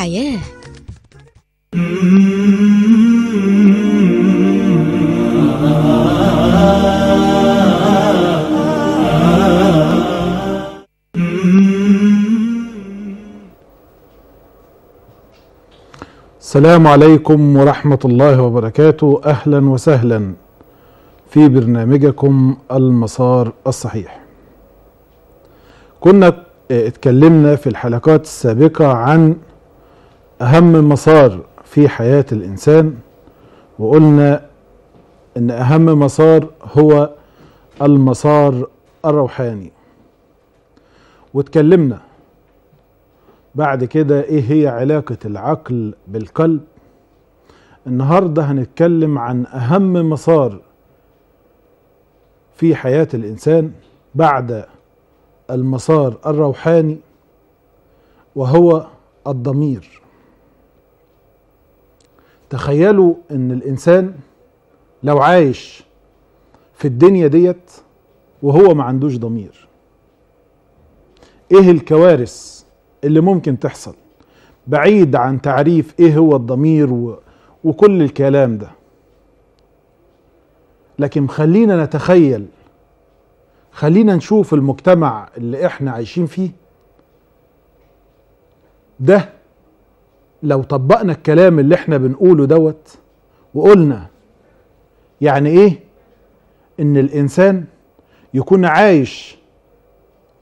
الحياة السلام عليكم ورحمة الله وبركاته أهلا وسهلا في برنامجكم المسار الصحيح كنا آه، اتكلمنا في الحلقات السابقة عن أهم مسار في حياة الإنسان وقلنا إن أهم مسار هو المسار الروحاني واتكلمنا بعد كده إيه هي علاقة العقل بالقلب النهاردة هنتكلم عن أهم مسار في حياة الإنسان بعد المسار الروحاني وهو الضمير تخيلوا ان الانسان لو عايش في الدنيا ديت وهو ما عندوش ضمير ايه الكوارث اللي ممكن تحصل بعيد عن تعريف ايه هو الضمير و... وكل الكلام ده لكن خلينا نتخيل خلينا نشوف المجتمع اللي احنا عايشين فيه ده لو طبقنا الكلام اللي احنا بنقوله دوت وقلنا يعني ايه ان الانسان يكون عايش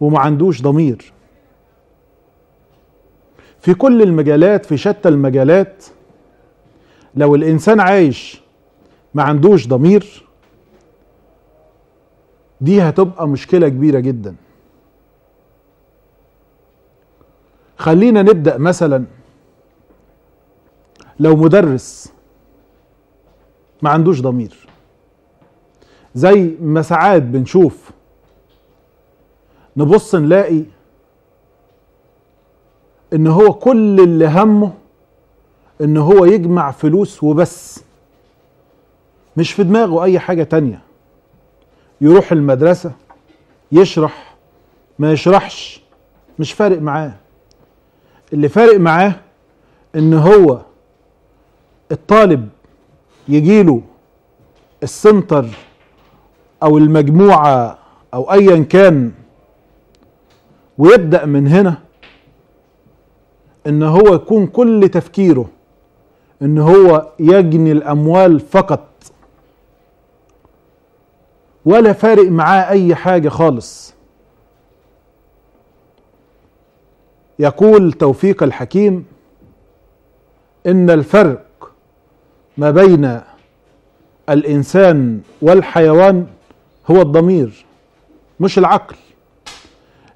وما عندوش ضمير في كل المجالات في شتى المجالات لو الانسان عايش ما عندوش ضمير دي هتبقى مشكلة كبيرة جدا خلينا نبدأ مثلا لو مدرس ما عندوش ضمير زي ما ساعات بنشوف نبص نلاقي ان هو كل اللي همه ان هو يجمع فلوس وبس مش في دماغه اي حاجة تانية يروح المدرسة يشرح ما يشرحش مش فارق معاه اللي فارق معاه ان هو الطالب يجي له السنتر او المجموعه او ايا كان ويبدا من هنا ان هو يكون كل تفكيره ان هو يجني الاموال فقط ولا فارق معاه اي حاجه خالص يقول توفيق الحكيم ان الفرق ما بين الإنسان والحيوان هو الضمير مش العقل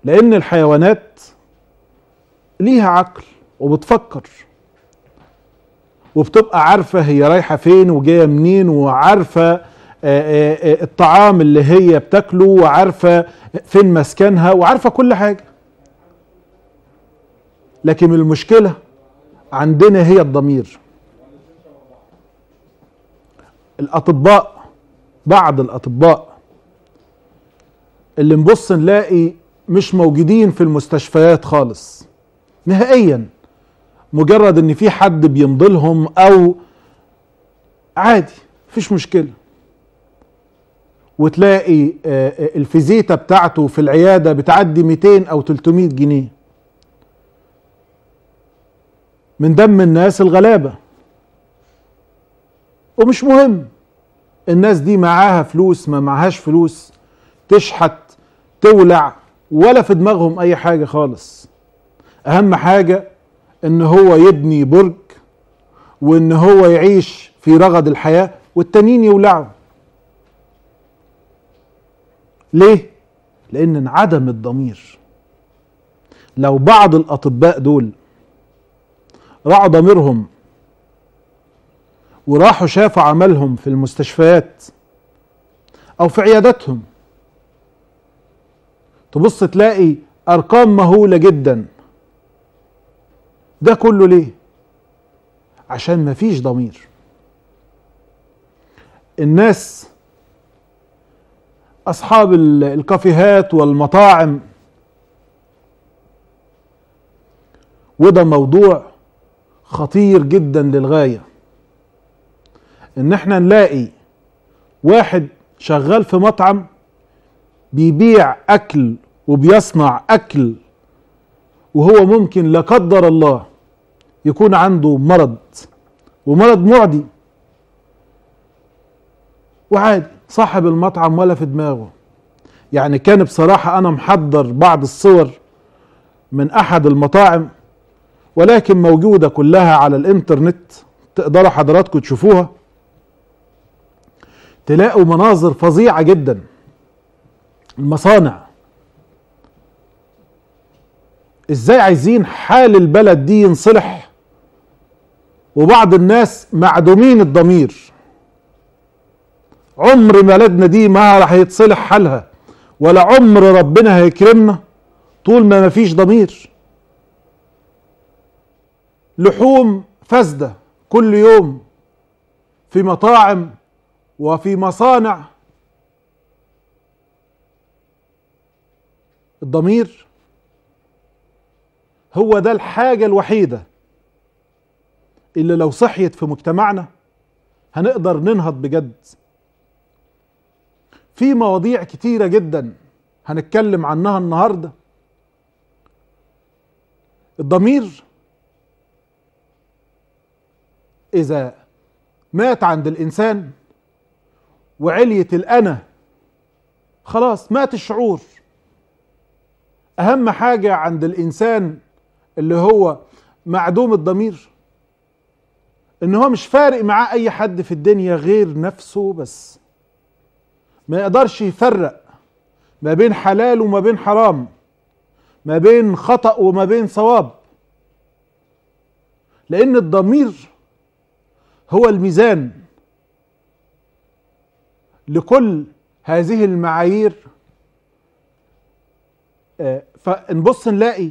لأن الحيوانات ليها عقل وبتفكر وبتبقى عارفة هي رايحة فين وجاية منين وعارفة آه، آه، آه، الطعام اللي هي بتاكله وعارفة فين مسكنها وعارفة كل حاجة لكن المشكلة عندنا هي الضمير الاطباء بعض الاطباء اللي نبص نلاقي مش موجودين في المستشفيات خالص نهائيا مجرد ان في حد بيمضلهم او عادي مفيش مشكله وتلاقي آه، آه، الفيزيتا بتاعته في العياده بتعدي 200 او 300 جنيه من دم الناس الغلابه ومش مهم الناس دي معاها فلوس ما معهاش فلوس تشحت تولع ولا في دماغهم اي حاجه خالص اهم حاجه ان هو يبني برج وان هو يعيش في رغد الحياه والتانيين يولعوا ليه لان انعدم الضمير لو بعض الاطباء دول راعوا ضميرهم وراحوا شافوا عملهم في المستشفيات او في عياداتهم تبص تلاقي ارقام مهوله جدا ده كله ليه عشان مفيش ضمير الناس اصحاب الكافيهات والمطاعم وده موضوع خطير جدا للغايه ان احنا نلاقي واحد شغال في مطعم بيبيع اكل وبيصنع اكل وهو ممكن لا قدر الله يكون عنده مرض ومرض معدي وعادي صاحب المطعم ولا في دماغه يعني كان بصراحة أنا محضر بعض الصور من أحد المطاعم ولكن موجودة كلها على الإنترنت تقدروا حضراتكم تشوفوها تلاقوا مناظر فظيعه جدا المصانع ازاي عايزين حال البلد دي ينصلح وبعض الناس معدومين الضمير عمر بلدنا دي ما راح يتصلح حالها ولا عمر ربنا هيكرمنا طول ما مفيش ضمير لحوم فاسده كل يوم في مطاعم وفي مصانع الضمير هو ده الحاجة الوحيدة اللي لو صحيت في مجتمعنا هنقدر ننهض بجد في مواضيع كتيرة جدا هنتكلم عنها النهاردة الضمير إذا مات عند الإنسان وعلية الأنا خلاص مات الشعور أهم حاجة عند الإنسان اللي هو معدوم الضمير إن هو مش فارق معاه أي حد في الدنيا غير نفسه بس ما يقدرش يفرق ما بين حلال وما بين حرام ما بين خطأ وما بين صواب لأن الضمير هو الميزان لكل هذه المعايير آه، فنبص نلاقي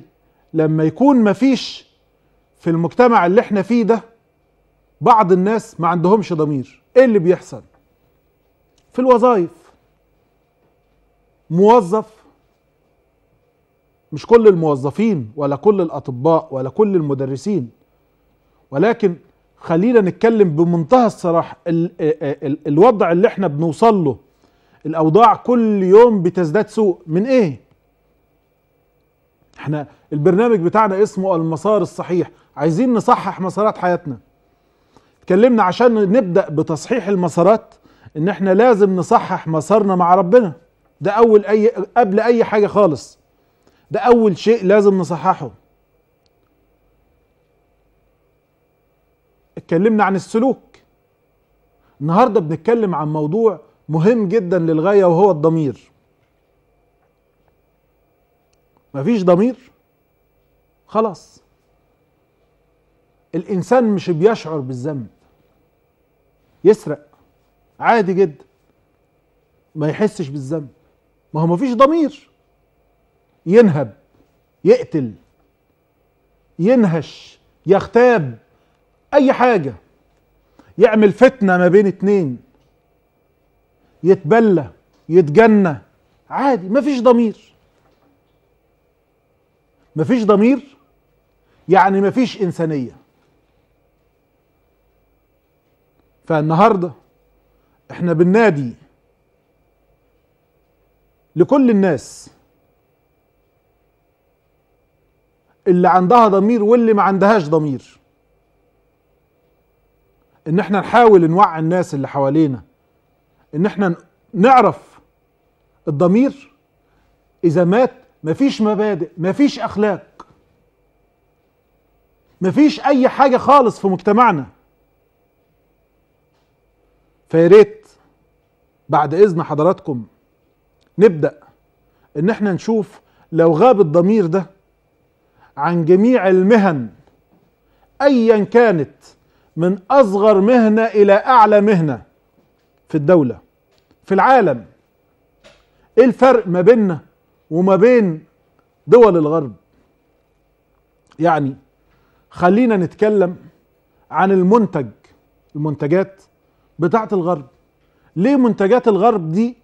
لما يكون مفيش في المجتمع اللي احنا فيه ده بعض الناس ما عندهمش ضمير ايه اللي بيحصل في الوظائف موظف مش كل الموظفين ولا كل الاطباء ولا كل المدرسين ولكن خلينا نتكلم بمنتهى الصراحه الـ الـ الوضع اللي احنا بنوصل له الاوضاع كل يوم بتزداد سوء من ايه احنا البرنامج بتاعنا اسمه المسار الصحيح عايزين نصحح مسارات حياتنا اتكلمنا عشان نبدا بتصحيح المسارات ان احنا لازم نصحح مسارنا مع ربنا ده اول اي قبل اي حاجه خالص ده اول شيء لازم نصححه اتكلمنا عن السلوك النهارده بنتكلم عن موضوع مهم جدا للغايه وهو الضمير مفيش ضمير خلاص الانسان مش بيشعر بالذنب يسرق عادي جدا ما يحسش بالذنب ما هو مفيش ضمير ينهب يقتل ينهش يغتاب اي حاجة يعمل فتنة ما بين اتنين يتبلى يتجنى عادي مفيش ضمير مفيش ضمير يعني مفيش انسانية فالنهاردة احنا بننادي لكل الناس اللي عندها ضمير واللي ما عندهاش ضمير ان احنا نحاول نوعي الناس اللي حوالينا ان احنا نعرف الضمير اذا مات مفيش مبادئ مفيش اخلاق مفيش اي حاجه خالص في مجتمعنا فيا ريت بعد اذن حضراتكم نبدا ان احنا نشوف لو غاب الضمير ده عن جميع المهن ايا كانت من اصغر مهنه الى اعلى مهنه في الدوله في العالم ايه الفرق ما بيننا وما بين دول الغرب يعني خلينا نتكلم عن المنتج المنتجات بتاعه الغرب ليه منتجات الغرب دي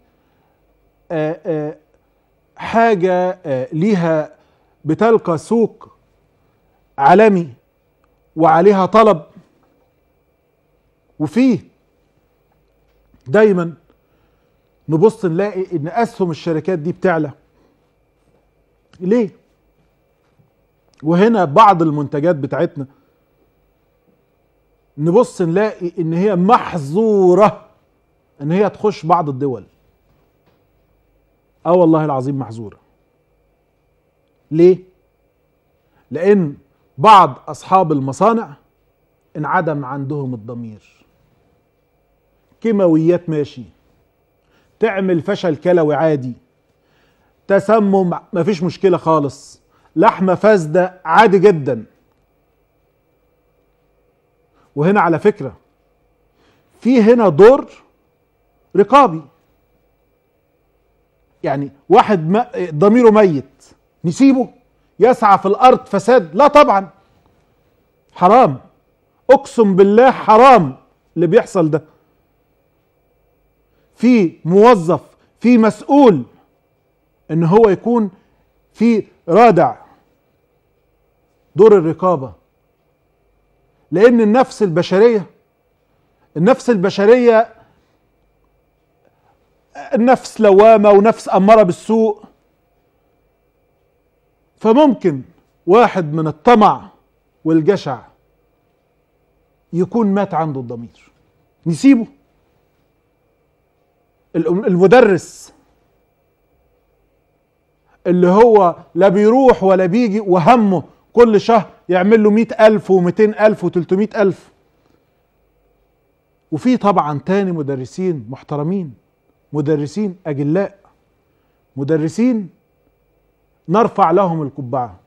آآ آه، آآ آه، حاجه آآ آه، ليها بتلقى سوق عالمي وعليها طلب وفيه دايما نبص نلاقي ان اسهم الشركات دي بتعلى ليه وهنا بعض المنتجات بتاعتنا نبص نلاقي ان هي محظوره ان هي تخش بعض الدول اه والله العظيم محظوره ليه لان بعض اصحاب المصانع انعدم عندهم الضمير كيماويات ماشي تعمل فشل كلوي عادي تسمم مفيش مشكلة خالص لحمة فاسدة عادي جدا وهنا على فكرة في هنا دور رقابي يعني واحد ضميره ميت نسيبه يسعى في الارض فساد لا طبعا حرام اقسم بالله حرام اللي بيحصل ده في موظف في مسؤول ان هو يكون في رادع دور الرقابه لان النفس البشريه النفس البشريه نفس لوامه ونفس اماره بالسوء فممكن واحد من الطمع والجشع يكون مات عنده الضمير نسيبه المدرس اللي هو لا بيروح ولا بيجي وهمه كل شهر يعمل له مئة ألف ومئتين ألف 300000 ألف وفي طبعا تاني مدرسين محترمين مدرسين أجلاء مدرسين نرفع لهم القبعة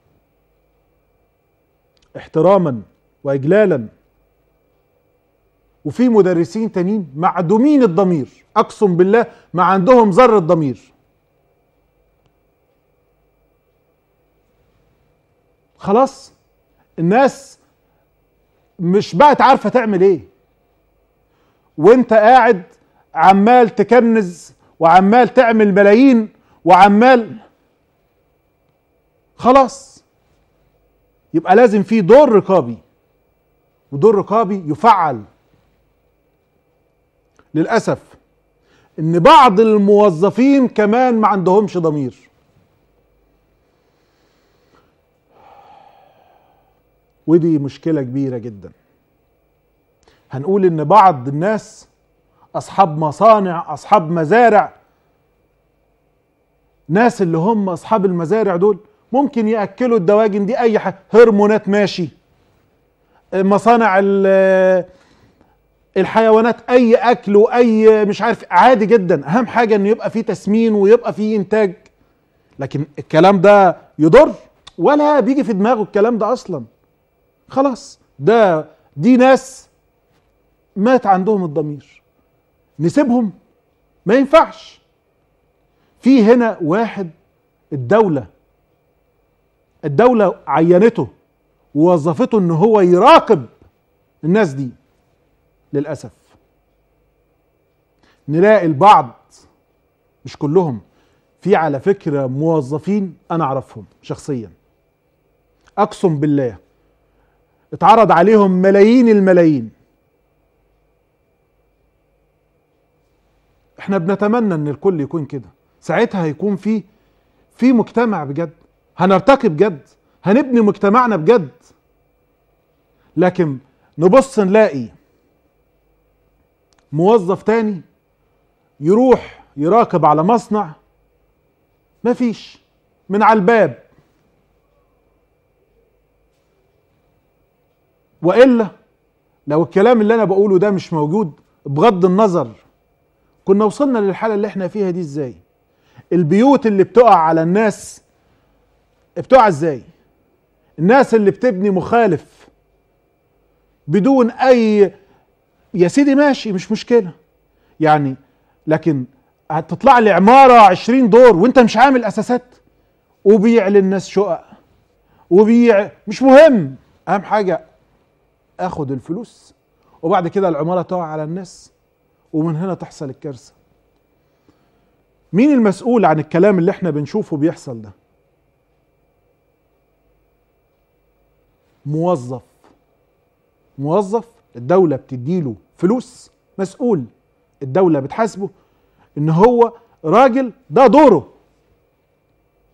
احتراما وإجلالا وفي مدرسين تانيين معدومين الضمير اقسم بالله ما عندهم ذره ضمير خلاص الناس مش بقت عارفه تعمل ايه وانت قاعد عمال تكنز وعمال تعمل ملايين وعمال خلاص يبقى لازم في دور رقابي ودور رقابي يفعل للأسف إن بعض الموظفين كمان ما عندهمش ضمير ودي مشكلة كبيرة جدا هنقول إن بعض الناس أصحاب مصانع أصحاب مزارع ناس اللي هم أصحاب المزارع دول ممكن يأكلوا الدواجن دي أي حاجة هرمونات ماشي مصانع ال الحيوانات اي اكل واي مش عارف عادي جدا اهم حاجه انه يبقى فيه تسمين ويبقى فيه انتاج لكن الكلام ده يضر ولا بيجي في دماغه الكلام ده اصلا خلاص ده دي ناس مات عندهم الضمير نسيبهم ما ينفعش في هنا واحد الدولة الدولة عينته ووظفته ان هو يراقب الناس دي للأسف نلاقي البعض مش كلهم في على فكرة موظفين أنا أعرفهم شخصيا أقسم بالله اتعرض عليهم ملايين الملايين احنا بنتمنى ان الكل يكون كده ساعتها هيكون في في مجتمع بجد هنرتقي بجد هنبني مجتمعنا بجد لكن نبص نلاقي موظف تاني يروح يراقب على مصنع مفيش من على الباب والا لو الكلام اللي انا بقوله ده مش موجود بغض النظر كنا وصلنا للحاله اللي احنا فيها دي ازاي البيوت اللي بتقع على الناس بتقع ازاي الناس اللي بتبني مخالف بدون اي يا سيدي ماشي مش مشكله يعني لكن هتطلع لي عماره 20 دور وانت مش عامل اساسات وبيع للناس شقق وبيع مش مهم اهم حاجه اخد الفلوس وبعد كده العماره تقع على الناس ومن هنا تحصل الكارثه مين المسؤول عن الكلام اللي احنا بنشوفه بيحصل ده موظف موظف الدولة بتديله فلوس مسؤول الدولة بتحاسبه ان هو راجل ده دوره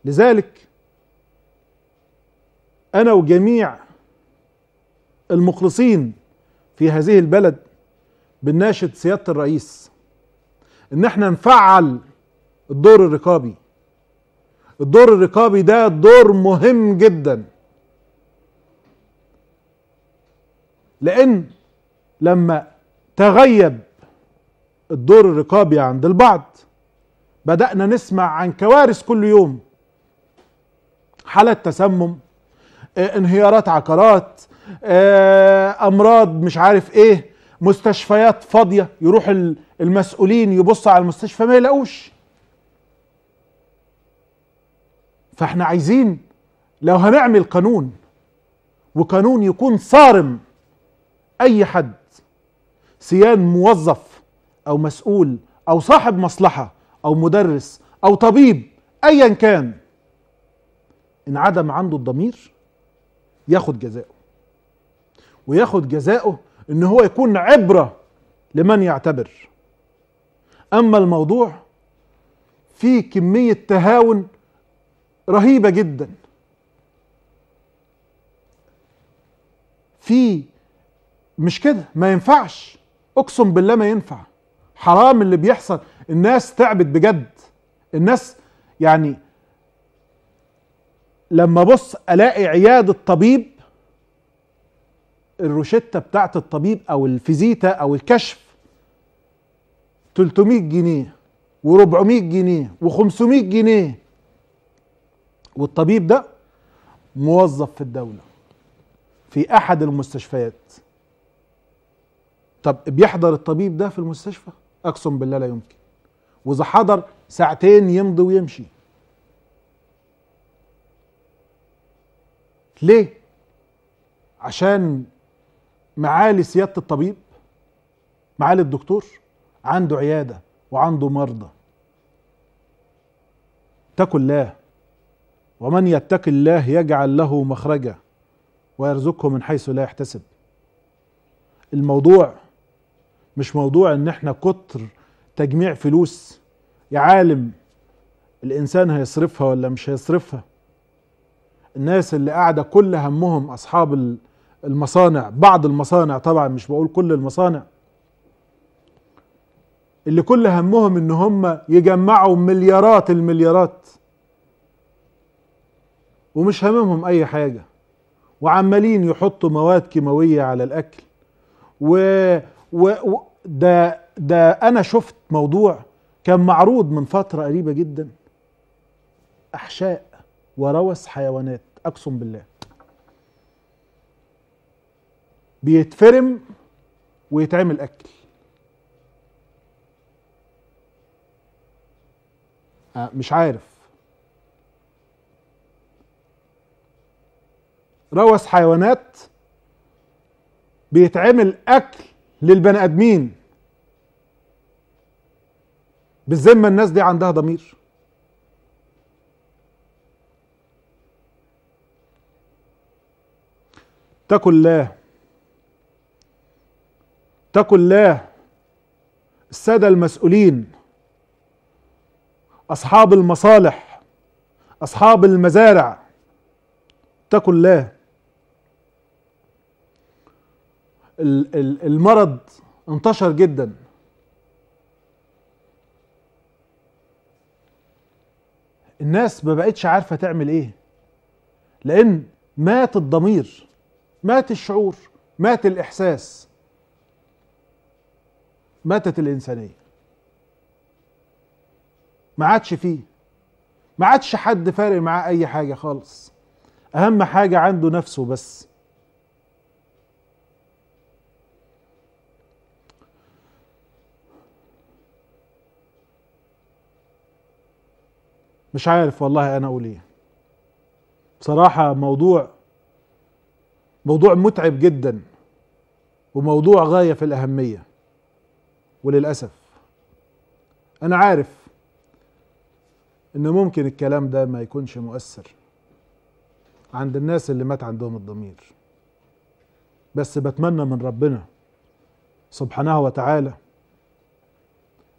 لذلك انا وجميع المخلصين في هذه البلد بناشد سيادة الرئيس ان احنا نفعل الدور الرقابي الدور الرقابي ده دور مهم جدا لان لما تغيب الدور الرقابي عند البعض بدأنا نسمع عن كوارث كل يوم حالات تسمم آه، انهيارات عقارات آه، امراض مش عارف ايه مستشفيات فاضية يروح المسؤولين يبصوا على المستشفى ما يلاقوش فاحنا عايزين لو هنعمل قانون وقانون يكون صارم اي حد سيان موظف او مسؤول او صاحب مصلحه او مدرس او طبيب ايا كان انعدم عنده الضمير ياخد جزاؤه وياخد جزاؤه ان هو يكون عبره لمن يعتبر اما الموضوع فيه كميه تهاون رهيبه جدا في مش كده ما ينفعش اقسم بالله ما ينفع حرام اللي بيحصل الناس تعبت بجد الناس يعني لما ابص الاقي عياده الطبيب الروشته بتاعت الطبيب او الفيزيتا او الكشف 300 جنيه و400 جنيه و500 جنيه والطبيب ده موظف في الدوله في احد المستشفيات طب بيحضر الطبيب ده في المستشفى اقسم بالله لا يمكن واذا حضر ساعتين يمضي ويمشي ليه عشان معالي سياده الطبيب معالي الدكتور عنده عياده وعنده مرضى اتقوا الله ومن يتق الله يجعل له مخرجا ويرزقه من حيث لا يحتسب الموضوع مش موضوع ان احنا كتر تجميع فلوس يا عالم الانسان هيصرفها ولا مش هيصرفها الناس اللي قاعده كل همهم اصحاب المصانع بعض المصانع طبعا مش بقول كل المصانع اللي كل همهم ان هم يجمعوا مليارات المليارات ومش هممهم اي حاجه وعمالين يحطوا مواد كيماويه على الاكل و وده ده انا شفت موضوع كان معروض من فتره قريبه جدا احشاء وروث حيوانات اقسم بالله بيتفرم ويتعمل اكل أه، مش عارف روث حيوانات بيتعمل اكل للبني ادمين بالذمه الناس دي عندها ضمير اتقوا الله اتقوا الله الساده المسؤولين اصحاب المصالح اصحاب المزارع اتقوا الله المرض انتشر جدا الناس ما بقتش عارفه تعمل ايه لان مات الضمير مات الشعور مات الاحساس ماتت الانسانيه ما عادش فيه ما عادش حد فارق معاه اي حاجه خالص اهم حاجه عنده نفسه بس مش عارف والله انا اقول ايه بصراحه موضوع موضوع متعب جدا وموضوع غايه في الاهميه وللاسف انا عارف ان ممكن الكلام ده ما يكونش مؤثر عند الناس اللي مات عندهم الضمير بس بتمنى من ربنا سبحانه وتعالى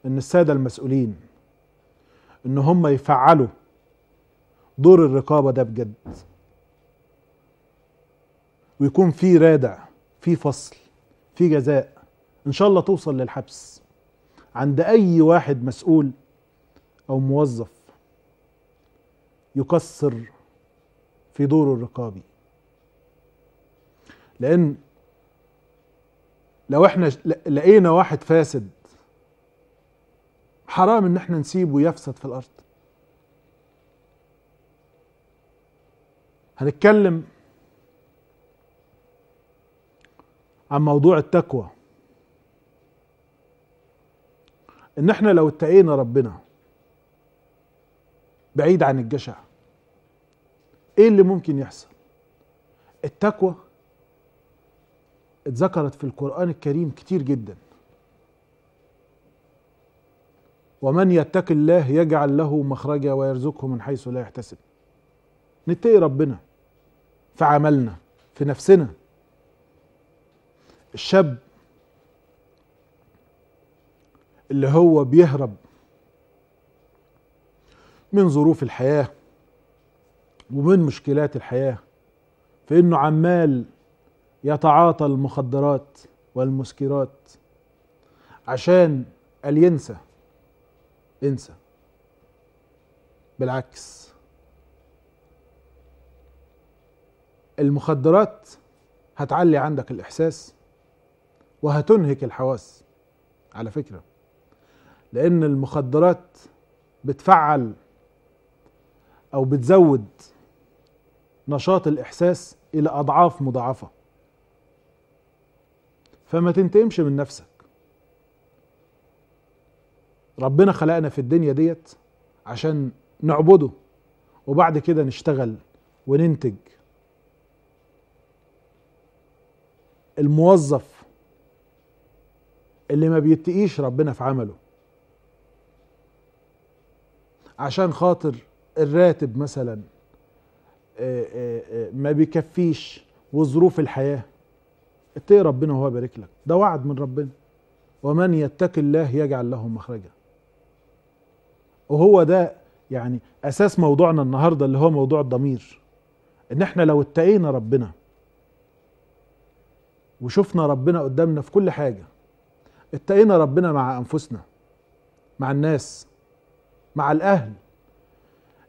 ان الساده المسؤولين ان هم يفعلوا دور الرقابه ده بجد ويكون في رادع في فصل في جزاء ان شاء الله توصل للحبس عند اي واحد مسؤول او موظف يقصر في دوره الرقابي لان لو احنا لقينا واحد فاسد حرام ان احنا نسيبه يفسد في الارض هنتكلم عن موضوع التقوى ان احنا لو اتقينا ربنا بعيد عن الجشع ايه اللي ممكن يحصل التقوى اتذكرت في القرآن الكريم كتير جدا ومن يتق الله يجعل له مخرجا ويرزقه من حيث لا يحتسب نتقي ربنا في عملنا في نفسنا الشاب اللي هو بيهرب من ظروف الحياة ومن مشكلات الحياة في انه عمال يتعاطى المخدرات والمسكرات عشان قال ينسى انسى بالعكس المخدرات هتعلي عندك الاحساس وهتنهك الحواس على فكره لان المخدرات بتفعل او بتزود نشاط الاحساس الى اضعاف مضاعفه فما تنتقمش من نفسك ربنا خلقنا في الدنيا ديت عشان نعبده وبعد كده نشتغل وننتج الموظف اللي ما بيتقيش ربنا في عمله عشان خاطر الراتب مثلا آه، آه، آه، ما بيكفيش وظروف الحياة اتقي ربنا وهو يبارك لك ده وعد من ربنا ومن يتق الله يجعل له مخرجا وهو ده يعني اساس موضوعنا النهارده اللي هو موضوع الضمير ان احنا لو اتقينا ربنا وشفنا ربنا قدامنا في كل حاجه اتقينا ربنا مع انفسنا مع الناس مع الاهل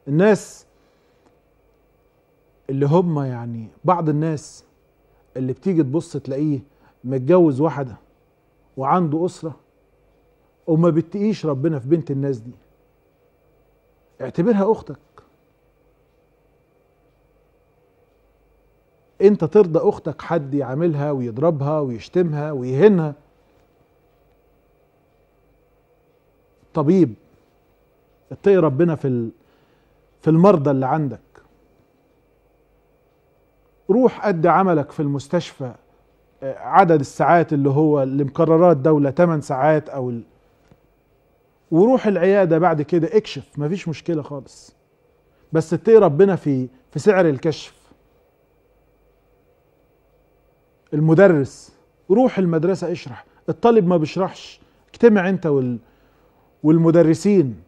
الناس اللي هم يعني بعض الناس اللي بتيجي تبص تلاقيه متجوز واحده وعنده اسره وما بتقيش ربنا في بنت الناس دي اعتبرها اختك انت ترضى اختك حد يعاملها ويضربها ويشتمها ويهنها طبيب اتقي ربنا في في المرضى اللي عندك روح قد عملك في المستشفى آه، عدد الساعات اللي هو اللي مقررات الدوله 8 ساعات او وروح العياده بعد كده اكشف مفيش مشكله خالص بس اتقي ربنا في في سعر الكشف المدرس روح المدرسه اشرح الطالب ما بيشرحش اجتمع انت وال والمدرسين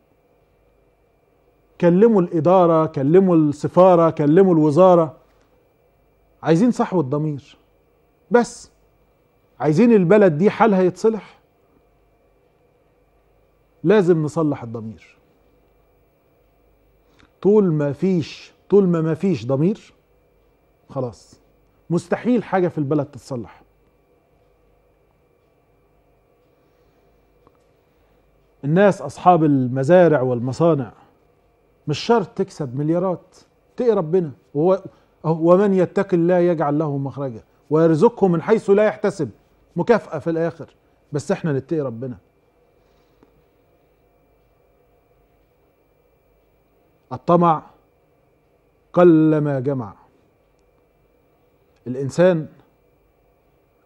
كلموا الاداره كلموا السفاره كلموا الوزاره عايزين صحوه ضمير بس عايزين البلد دي حالها يتصلح لازم نصلح الضمير طول ما فيش طول ما ما فيش ضمير خلاص مستحيل حاجة في البلد تتصلح الناس أصحاب المزارع والمصانع مش شرط تكسب مليارات تقي ربنا ومن يتق الله يجعل له مخرجا ويرزقه من حيث لا يحتسب مكافأة في الآخر بس احنا نتقي ربنا الطمع قلما جمع الانسان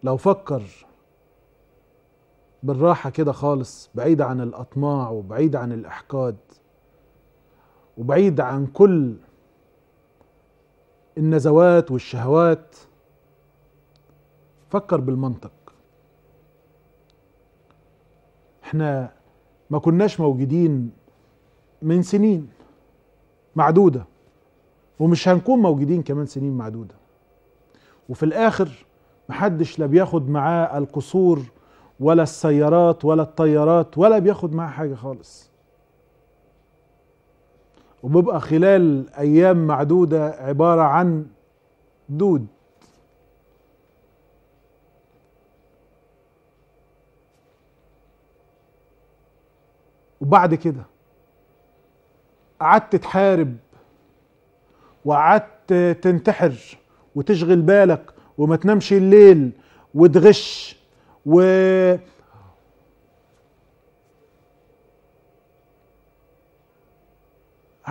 لو فكر بالراحه كده خالص بعيد عن الاطماع وبعيد عن الاحقاد وبعيد عن كل النزوات والشهوات فكر بالمنطق احنا ما كناش موجودين من سنين معدودة ومش هنكون موجودين كمان سنين معدودة وفي الآخر محدش لا بياخد معاه القصور ولا السيارات ولا الطيارات ولا بياخد معاه حاجة خالص وبيبقى خلال أيام معدودة عبارة عن دود وبعد كده قعدت تحارب وقعدت تنتحر وتشغل بالك وما تنامش الليل وتغش و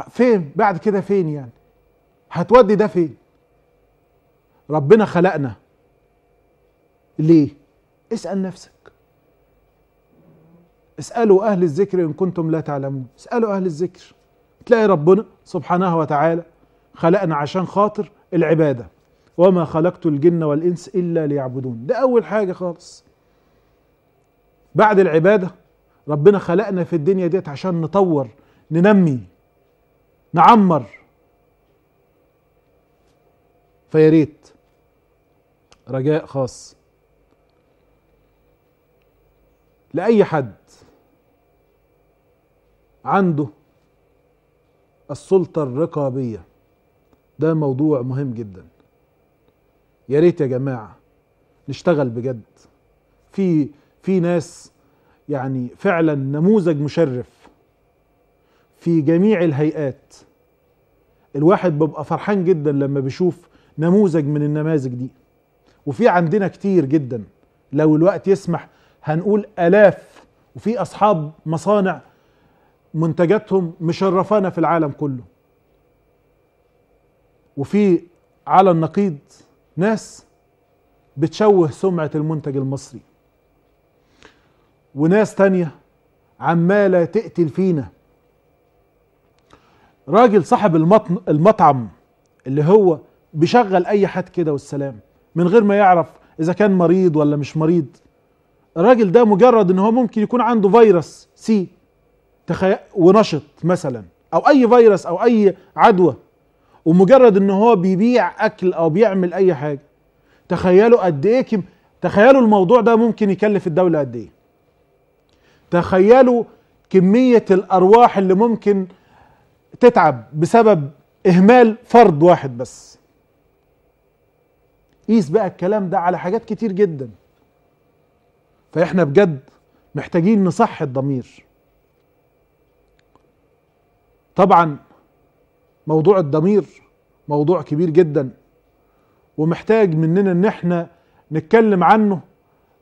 فين بعد كده فين يعني هتودي ده فين ربنا خلقنا ليه اسأل نفسك اسألوا أهل الذكر إن كنتم لا تعلمون اسألوا أهل الذكر تلاقي ربنا سبحانه وتعالى خلقنا عشان خاطر العبادة وما خلقت الجن والإنس إلا ليعبدون ده أول حاجة خالص بعد العبادة ربنا خلقنا في الدنيا ديت عشان نطور ننمي نعمر فيا ريت رجاء خاص لأي حد عنده السلطة الرقابية ده موضوع مهم جدا يا ريت يا جماعة نشتغل بجد في في ناس يعني فعلا نموذج مشرف في جميع الهيئات الواحد بيبقى فرحان جدا لما بيشوف نموذج من النماذج دي وفي عندنا كتير جدا لو الوقت يسمح هنقول آلاف وفي أصحاب مصانع منتجاتهم مشرفانا في العالم كله وفي على النقيض ناس بتشوه سمعة المنتج المصري وناس تانية عمالة تقتل فينا راجل صاحب المطعم اللي هو بيشغل اي حد كده والسلام من غير ما يعرف اذا كان مريض ولا مش مريض الراجل ده مجرد ان هو ممكن يكون عنده فيروس سي تخي... ونشط مثلا او اي فيروس او اي عدوى ومجرد ان هو بيبيع اكل او بيعمل اي حاجه تخيلوا قد ايه كم... تخيلوا الموضوع ده ممكن يكلف الدوله قد ايه تخيلوا كميه الارواح اللي ممكن تتعب بسبب اهمال فرد واحد بس قيس بقى الكلام ده على حاجات كتير جدا فاحنا بجد محتاجين نصحي الضمير طبعا موضوع الضمير موضوع كبير جدا ومحتاج مننا ان احنا نتكلم عنه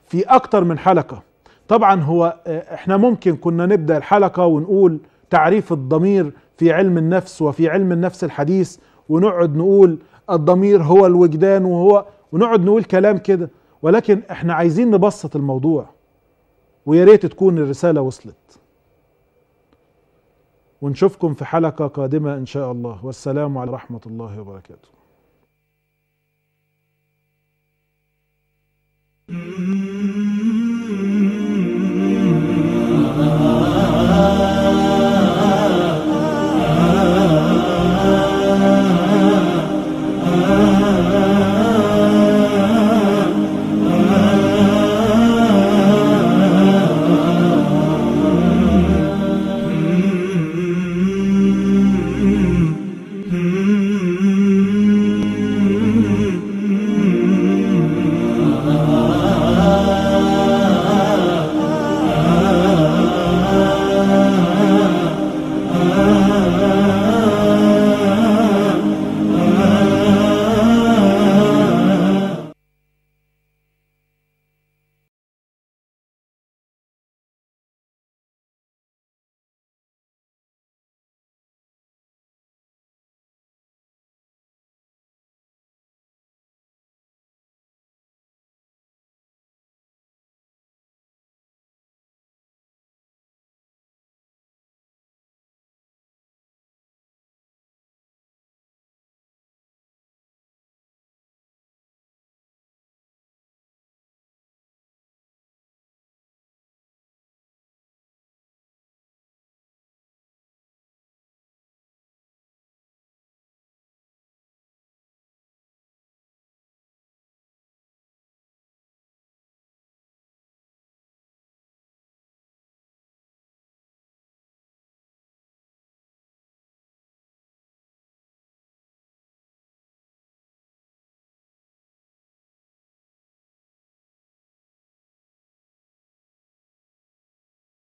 في اكتر من حلقة طبعا هو آه، احنا ممكن كنا نبدأ الحلقة ونقول تعريف الضمير في علم النفس وفي علم النفس الحديث ونقعد نقول الضمير هو الوجدان وهو ونقعد نقول كلام كده ولكن احنا عايزين نبسط الموضوع ويا ريت تكون الرسالة وصلت ونشوفكم في حلقة قادمة إن شاء الله والسلام على رحمة الله وبركاته